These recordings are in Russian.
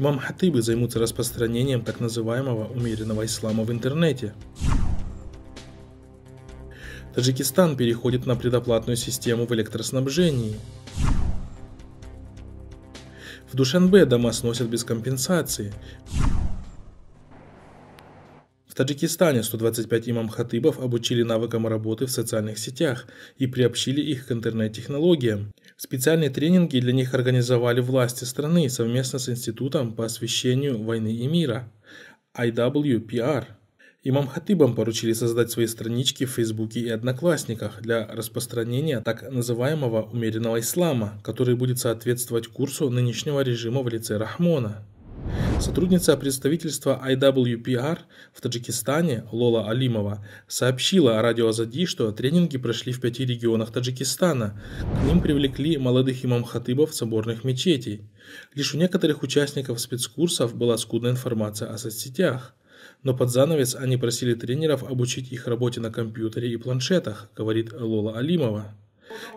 имам-хатыбы займутся распространением так называемого умеренного ислама в интернете. Таджикистан переходит на предоплатную систему в электроснабжении. В Душанбе дома сносят без компенсации. В Таджикистане 125 имам-хатыбов обучили навыкам работы в социальных сетях и приобщили их к интернет-технологиям. Специальные тренинги для них организовали власти страны совместно с Институтом по освещению войны и мира IWPR. Имам-хатыбам поручили создать свои странички в Фейсбуке и Одноклассниках для распространения так называемого умеренного ислама, который будет соответствовать курсу нынешнего режима в лице Рахмона. Сотрудница представительства IWPR в Таджикистане Лола Алимова сообщила о радио Азади, что тренинги прошли в пяти регионах Таджикистана. К ним привлекли молодых имам-хатыбов соборных мечетей. Лишь у некоторых участников спецкурсов была скудная информация о соцсетях. Но под занавес они просили тренеров обучить их работе на компьютере и планшетах, говорит Лола Алимова.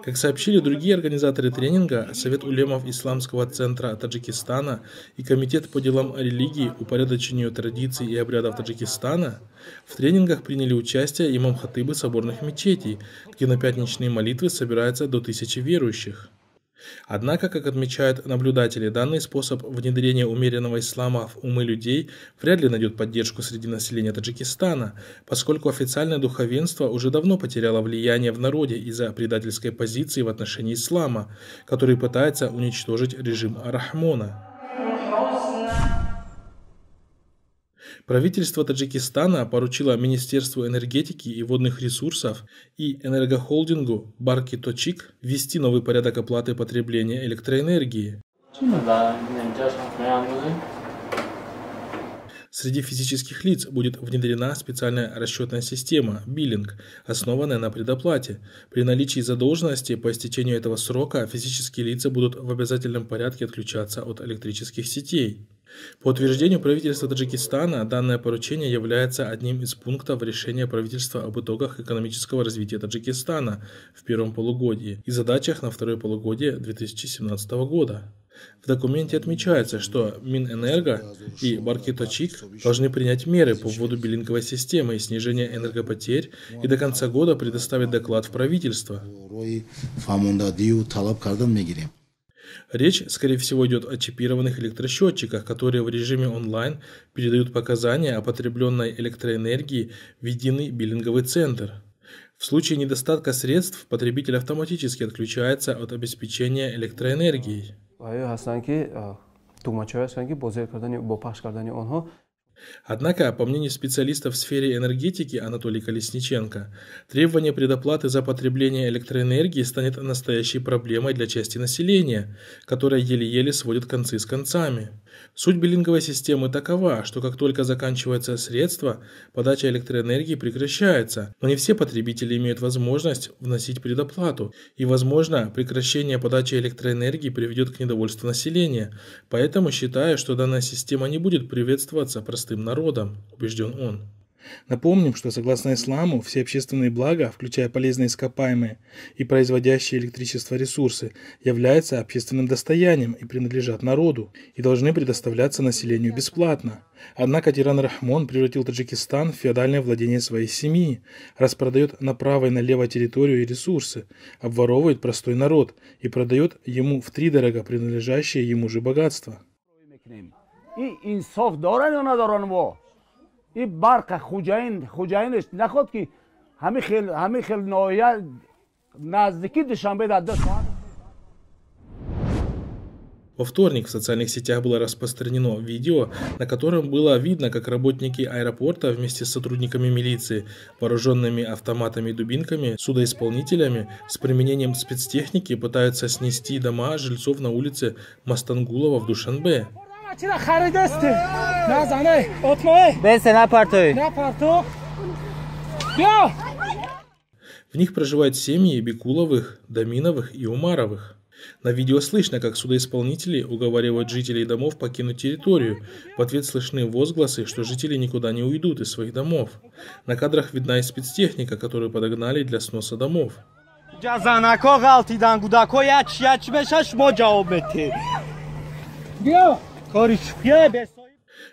Как сообщили другие организаторы тренинга, Совет улемов Исламского центра Таджикистана и Комитет по делам религии, упорядочению традиций и обрядов Таджикистана, в тренингах приняли участие имам-хатыбы соборных мечетей, где на пятничные молитвы собирается до тысячи верующих. Однако, как отмечают наблюдатели, данный способ внедрения умеренного ислама в умы людей вряд ли найдет поддержку среди населения Таджикистана, поскольку официальное духовенство уже давно потеряло влияние в народе из-за предательской позиции в отношении ислама, который пытается уничтожить режим Арахмона. Правительство Таджикистана поручило Министерству энергетики и водных ресурсов и энергохолдингу Барки Точик ввести новый порядок оплаты потребления электроэнергии. Среди физических лиц будет внедрена специальная расчетная система – биллинг, основанная на предоплате. При наличии задолженности по истечению этого срока физические лица будут в обязательном порядке отключаться от электрических сетей. По утверждению правительства Таджикистана, данное поручение является одним из пунктов решения правительства об итогах экономического развития Таджикистана в первом полугодии и задачах на второе полугодие 2017 года. В документе отмечается, что Минэнерго и Баркиточик должны принять меры по вводу билинговой системы и снижения энергопотерь и до конца года предоставить доклад в правительство. Речь, скорее всего, идет о чипированных электросчетчиках, которые в режиме онлайн передают показания о потребленной электроэнергии в единый биллинговый центр. В случае недостатка средств потребитель автоматически отключается от обеспечения электроэнергией. Однако, по мнению специалиста в сфере энергетики Анатолия Колесниченко, требование предоплаты за потребление электроэнергии станет настоящей проблемой для части населения, которая еле-еле сводит концы с концами. Суть билинговой системы такова, что как только заканчивается средство, подача электроэнергии прекращается, но не все потребители имеют возможность вносить предоплату, и, возможно, прекращение подачи электроэнергии приведет к недовольству населения, поэтому считаю, что данная система не будет приветствоваться простым простым народом, убежден он. Напомним, что согласно исламу, все общественные блага, включая полезные ископаемые и производящие электричество ресурсы, являются общественным достоянием и принадлежат народу, и должны предоставляться населению бесплатно. Однако Тиран Рахмон превратил Таджикистан в феодальное владение своей семьи, распродает направо и налево территорию и ресурсы, обворовывает простой народ и продает ему в три дорога принадлежащее ему же богатство ин инсоф доранд ё надоранд мо ин барқа хуҷаин хуҷаинш наход ки ҳамин хел ҳамин хел ноҳия наздики душанбе дар ду Во вторник в социальных сетях было распространено видео, на котором было видно, как работники аэропорта вместе с сотрудниками милиции, вооруженными автоматами и дубинками, судоисполнителями с применением спецтехники пытаются снести дома жильцов на улице Мастангулова в Душанбе. Чира харида сте. На занай, отмай. Бесе на партой. На парто. Бё! В них проживают семьи Бекуловых, Доминовых и Умаровых. На видео слышно, как судоисполнители уговаривают жителей домов покинуть территорию. В ответ слышны возгласы, что жители никуда не уйдут из своих домов. На кадрах видна и спецтехника, которую подогнали для сноса домов. Бё!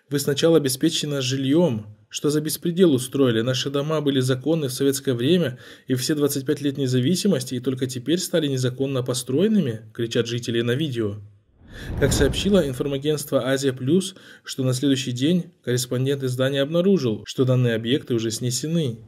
Вы сначала обеспечены жильем. Что за беспредел устроили? Наши дома были законны в советское время, и все 25 лет независимости, и только теперь стали незаконно построенными, кричат жители на видео. Как сообщило информагентство «Азия Плюс», что на следующий день корреспондент издания обнаружил, что данные объекты уже снесены.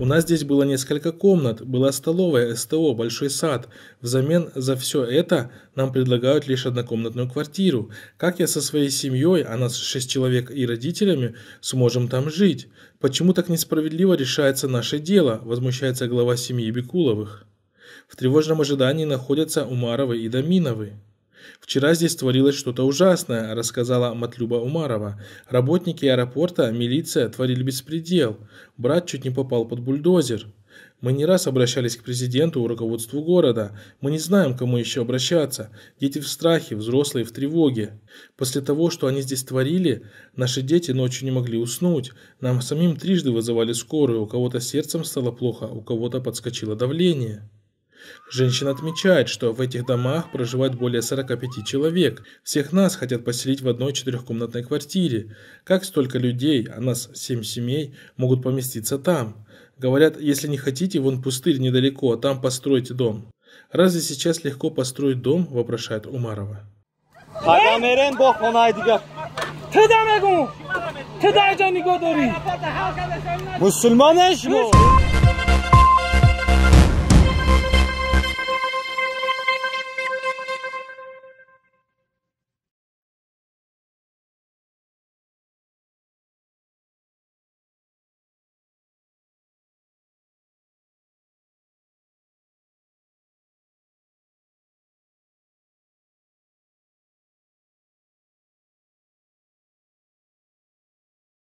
У нас здесь было несколько комнат, была столовая, СТО, большой сад. Взамен за все это нам предлагают лишь однокомнатную квартиру. Как я со своей семьей, а нас шесть человек и родителями, сможем там жить? Почему так несправедливо решается наше дело? Возмущается глава семьи Бекуловых. В тревожном ожидании находятся Умаровы и Доминовы. «Вчера здесь творилось что-то ужасное», – рассказала Матлюба Умарова. «Работники аэропорта, милиция творили беспредел. Брат чуть не попал под бульдозер». Мы не раз обращались к президенту и руководству города. Мы не знаем, кому еще обращаться. Дети в страхе, взрослые в тревоге. После того, что они здесь творили, наши дети ночью не могли уснуть. Нам самим трижды вызывали скорую, у кого-то сердцем стало плохо, у кого-то подскочило давление. Женщина отмечает, что в этих домах проживает более 45 человек. Всех нас хотят поселить в одной четырехкомнатной квартире. Как столько людей, а нас семь семей, могут поместиться там? Говорят, если не хотите, вон пустырь недалеко, а там постройте дом. Разве сейчас легко построить дом, вопрошает Умарова. Мусульмане